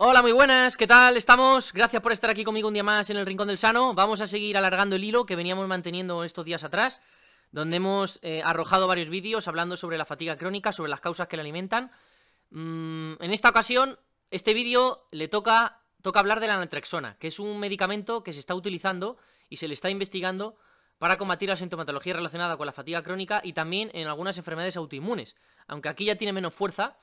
Hola, muy buenas, ¿qué tal? ¿Estamos? Gracias por estar aquí conmigo un día más en el Rincón del Sano. Vamos a seguir alargando el hilo que veníamos manteniendo estos días atrás, donde hemos eh, arrojado varios vídeos hablando sobre la fatiga crónica, sobre las causas que la alimentan. Mm, en esta ocasión, este vídeo le toca, toca hablar de la naltrexona, que es un medicamento que se está utilizando y se le está investigando para combatir la sintomatología relacionada con la fatiga crónica y también en algunas enfermedades autoinmunes. Aunque aquí ya tiene menos fuerza,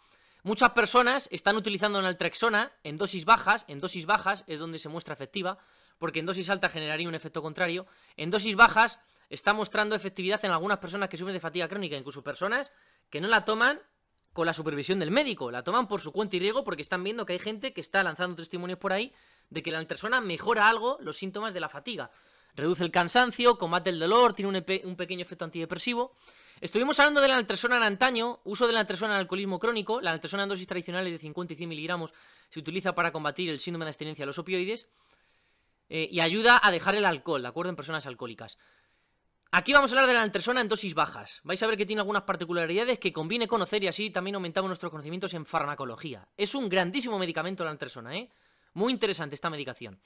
Muchas personas están utilizando naltrexona en dosis bajas, en dosis bajas es donde se muestra efectiva, porque en dosis alta generaría un efecto contrario. En dosis bajas está mostrando efectividad en algunas personas que sufren de fatiga crónica, incluso personas que no la toman con la supervisión del médico, la toman por su cuenta y riesgo porque están viendo que hay gente que está lanzando testimonios por ahí de que la naltrexona mejora algo los síntomas de la fatiga. Reduce el cansancio, combate el dolor, tiene un, un pequeño efecto antidepresivo. Estuvimos hablando de la naltrexona en antaño, uso de la naltrexona en alcoholismo crónico. La naltrexona en dosis tradicionales de 50 y 100 miligramos se utiliza para combatir el síndrome de abstinencia de los opioides eh, y ayuda a dejar el alcohol, ¿de acuerdo? En personas alcohólicas. Aquí vamos a hablar de la naltrexona en dosis bajas. Vais a ver que tiene algunas particularidades que conviene conocer y así también aumentamos nuestros conocimientos en farmacología. Es un grandísimo medicamento la naltrexona, ¿eh? Muy interesante esta medicación.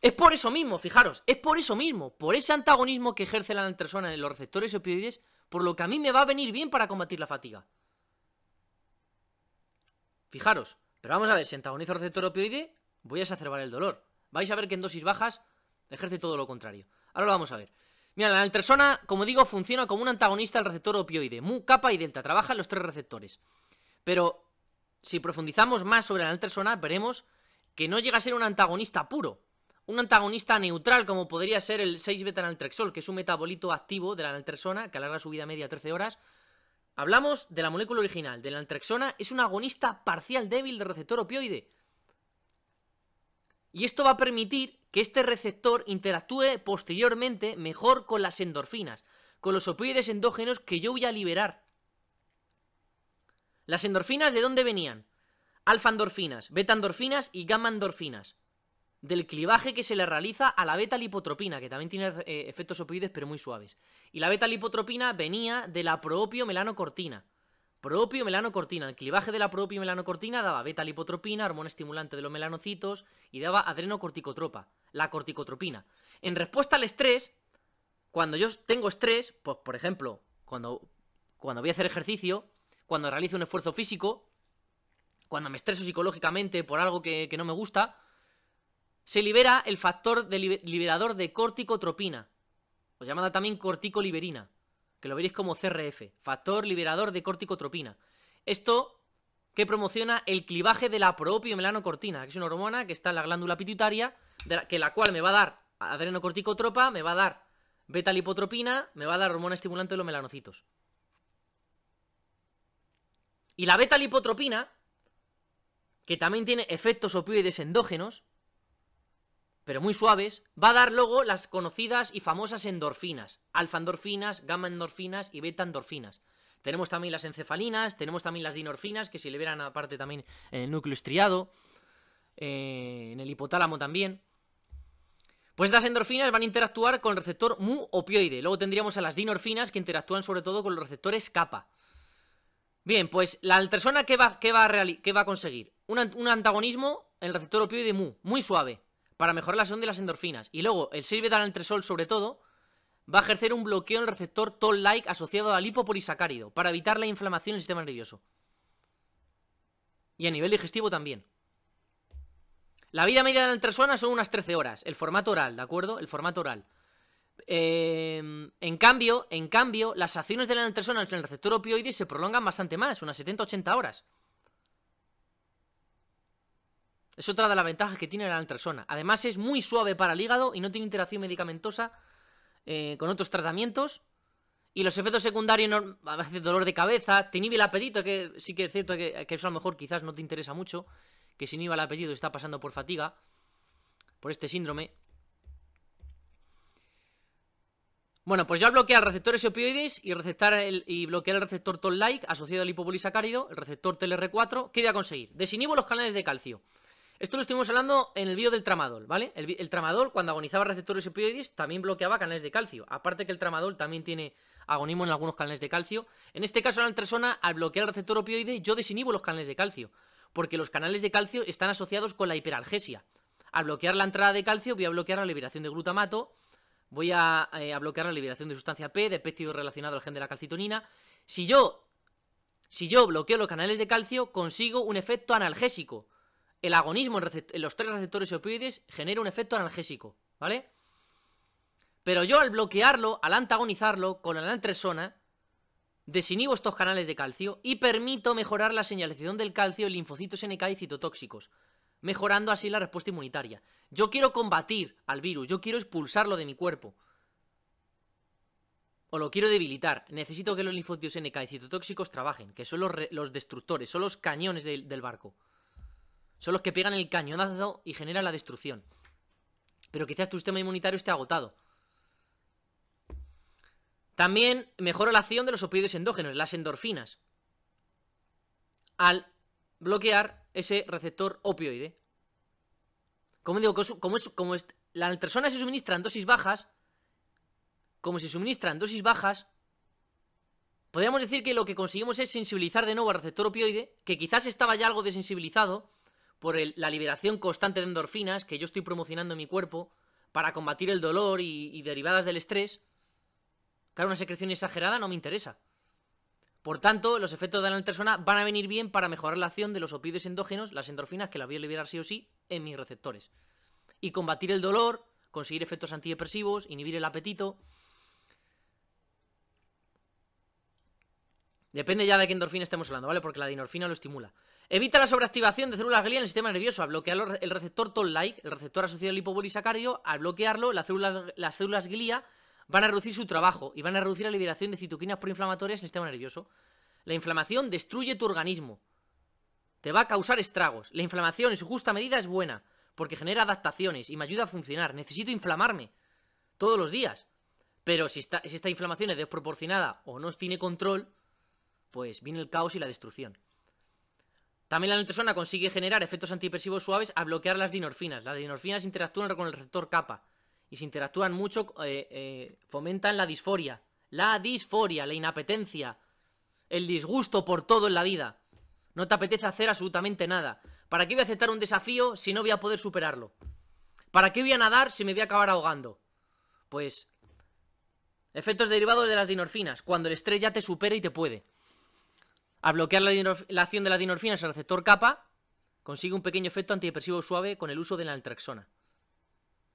Es por eso mismo, fijaros, es por eso mismo, por ese antagonismo que ejerce la naltrexona en los receptores opioides por lo que a mí me va a venir bien para combatir la fatiga. Fijaros, pero vamos a ver, si antagonizo el receptor opioide, voy a exacerbar el dolor. Vais a ver que en dosis bajas ejerce todo lo contrario. Ahora lo vamos a ver. Mira, la naltrexona, como digo, funciona como un antagonista al receptor opioide. Mu, kappa y delta. Trabaja en los tres receptores. Pero si profundizamos más sobre la naltrexona, veremos que no llega a ser un antagonista puro un antagonista neutral como podría ser el 6 beta que es un metabolito activo de la naltrexona, que alarga su vida media 13 horas. Hablamos de la molécula original, de la naltrexona, es un agonista parcial débil del receptor opioide. Y esto va a permitir que este receptor interactúe posteriormente mejor con las endorfinas, con los opioides endógenos que yo voy a liberar. ¿Las endorfinas de dónde venían? Alfa-endorfinas, beta-endorfinas y gamma-endorfinas del clivaje que se le realiza a la beta-lipotropina, que también tiene eh, efectos opioides pero muy suaves. Y la beta-lipotropina venía de la propio-melanocortina. Propio-melanocortina, el clivaje de la propio-melanocortina daba beta-lipotropina, hormona estimulante de los melanocitos, y daba adrenocorticotropa, la corticotropina. En respuesta al estrés, cuando yo tengo estrés, pues por ejemplo, cuando, cuando voy a hacer ejercicio, cuando realizo un esfuerzo físico, cuando me estreso psicológicamente por algo que no me gusta, se libera el factor liberador de corticotropina, o llamada también corticoliberina, que lo veréis como CRF, factor liberador de corticotropina. Esto que promociona el clivaje de la melanocortina, que es una hormona que está en la glándula pituitaria, de la, que la cual me va a dar adrenocorticotropa, me va a dar beta-lipotropina, me va a dar hormona estimulante de los melanocitos. Y la beta-lipotropina, que también tiene efectos opioides endógenos, pero muy suaves, va a dar luego las conocidas y famosas endorfinas, alfa-endorfinas, gamma-endorfinas y beta-endorfinas. Tenemos también las encefalinas, tenemos también las dinorfinas, que si le vieran aparte también en el núcleo estriado, eh, en el hipotálamo también. Pues las endorfinas van a interactuar con el receptor mu-opioide. Luego tendríamos a las dinorfinas que interactúan sobre todo con los receptores kappa. Bien, pues la persona que va, que va, a, va a conseguir un, un antagonismo en el receptor opioide mu, muy suave, para mejorar la acción de las endorfinas. Y luego, el de la antresol, sobre todo, va a ejercer un bloqueo en el receptor toll-like asociado al lipopolisacárido para evitar la inflamación del sistema nervioso. Y a nivel digestivo también. La vida media de la entresona son unas 13 horas. El formato oral, ¿de acuerdo? El formato oral. Em, en cambio, en cambio, las acciones de la antresona en el receptor opioide se prolongan bastante más, unas 70-80 horas. Es otra de las ventajas que tiene la zona. Además es muy suave para el hígado y no tiene interacción medicamentosa eh, con otros tratamientos. Y los efectos secundarios, a veces dolor de cabeza, te inhibe el apetito, que sí que es cierto que, eso a lo mejor quizás no te interesa mucho, que si inhibe el apetito y está pasando por fatiga, por este síndrome. Bueno, pues ya al bloquear receptores opioides y, bloquear el receptor tol like asociado al hipopolisacárido, el receptor TLR4, ¿qué voy a conseguir? Desinhibo los canales de calcio. Esto lo estuvimos hablando en el vídeo del tramadol, ¿vale? El, tramadol, cuando agonizaba receptores opioides, también bloqueaba canales de calcio. Aparte que el tramadol también tiene agonismo en algunos canales de calcio. En este caso, la ultrasona, al bloquear el receptor opioide, yo desinhibo los canales de calcio. Porque los canales de calcio están asociados con la hiperalgesia. Al bloquear la entrada de calcio, voy a bloquear la liberación de glutamato. Voy a, eh, a bloquear la liberación de sustancia P, de péptido relacionado al gen de la calcitonina. Si yo, si yo bloqueo los canales de calcio, consigo un efecto analgésico el agonismo en, los tres receptores opioides genera un efecto analgésico, ¿vale? Pero yo al bloquearlo, al antagonizarlo con la antresona, desinhibo estos canales de calcio y permito mejorar la señalización del calcio en linfocitos NK y citotóxicos, mejorando así la respuesta inmunitaria. Yo quiero combatir al virus, yo quiero expulsarlo de mi cuerpo. O lo quiero debilitar. Necesito que los linfocitos NK y citotóxicos trabajen, que son los, destructores, son los cañones del barco. Son los que pegan el cañonazo y generan la destrucción. Pero quizás tu sistema inmunitario esté agotado. También mejora la acción de los opioides endógenos, las endorfinas. Al bloquear ese receptor opioide. Como digo, como, es, como se suministran dosis bajas, como se suministran dosis bajas, podríamos decir que lo que conseguimos es sensibilizar de nuevo al receptor opioide, que quizás estaba ya algo desensibilizado, por la liberación constante de endorfinas que yo estoy promocionando en mi cuerpo para combatir el dolor y, derivadas del estrés, claro, una secreción exagerada no me interesa. Por tanto, los efectos de la persona van a venir bien para mejorar la acción de los opioides endógenos, las endorfinas que las voy a liberar sí o sí, en mis receptores. Y combatir el dolor, conseguir efectos antidepresivos, inhibir el apetito, Depende ya de qué endorfina estemos hablando, ¿vale? Porque la dinorfina lo estimula. Evita la sobreactivación de células glía en el sistema nervioso al bloquear el receptor toll-like, el receptor asociado al lipopolisacárido. Al bloquearlo, las células, las glía van a reducir su trabajo y van a reducir la liberación de citoquinas proinflamatorias en el sistema nervioso. La inflamación destruye tu organismo. Te va a causar estragos. La inflamación en su justa medida es buena, porque genera adaptaciones y me ayuda a funcionar. Necesito inflamarme todos los días. Pero si si esta inflamación es desproporcionada o no tiene control, pues viene el caos y la destrucción. También la naltrexona consigue generar efectos antidepresivos suaves a bloquear las dinorfinas. Las dinorfinas interactúan con el receptor kappa. Y si interactúan mucho, eh, eh, fomentan la disforia. La disforia, la inapetencia. El disgusto por todo en la vida. No te apetece hacer absolutamente nada. ¿Para qué voy a aceptar un desafío si no voy a poder superarlo? ¿Para qué voy a nadar si me voy a acabar ahogando? Pues... Efectos derivados de las dinorfinas. Cuando el estrés ya te supera y te puede a bloquear la, acción de la dinorfinas en el receptor kappa, consigue un pequeño efecto antidepresivo suave con el uso de la naltrexona.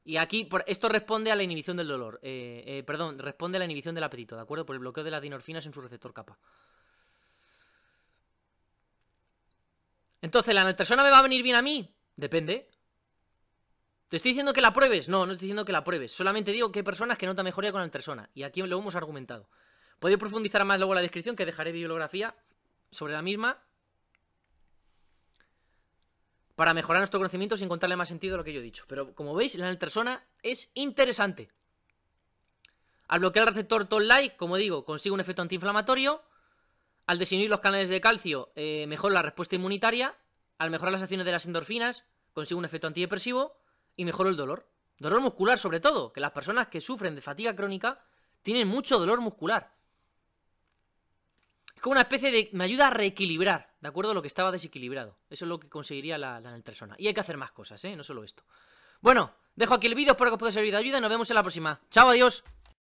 Y aquí, esto responde a la inhibición del dolor. Eh, eh, perdón, responde a la inhibición del apetito, ¿de acuerdo? Por el bloqueo de las dinorfinas en su receptor kappa. Entonces, ¿la naltrexona me va a venir bien a mí? Depende. ¿Te estoy diciendo que la pruebes? No, no estoy diciendo que la pruebes. Solamente digo que hay personas que notan mejoría con la naltrexona. Y aquí lo hemos argumentado. Podéis profundizar más luego en la descripción, que dejaré bibliografía sobre la misma para mejorar nuestro conocimiento sin contarle más sentido a lo que yo he dicho. Pero como veis, la persona es interesante. Al bloquear el receptor toll like, como digo, consigo un efecto antiinflamatorio. Al disminuir los canales de calcio, eh, mejora la respuesta inmunitaria. Al mejorar las acciones de las endorfinas, consigo un efecto antidepresivo y mejora el dolor. Dolor muscular sobre todo, que las personas que sufren de fatiga crónica tienen mucho dolor muscular. Es como una especie de... Me ayuda a reequilibrar, ¿de acuerdo? Lo que estaba desequilibrado. Eso es lo que conseguiría la, la Y hay que hacer más cosas, ¿eh? No solo esto. Bueno, dejo aquí el vídeo. Espero que os pueda servir de ayuda. nos vemos en la próxima. Chao, adiós.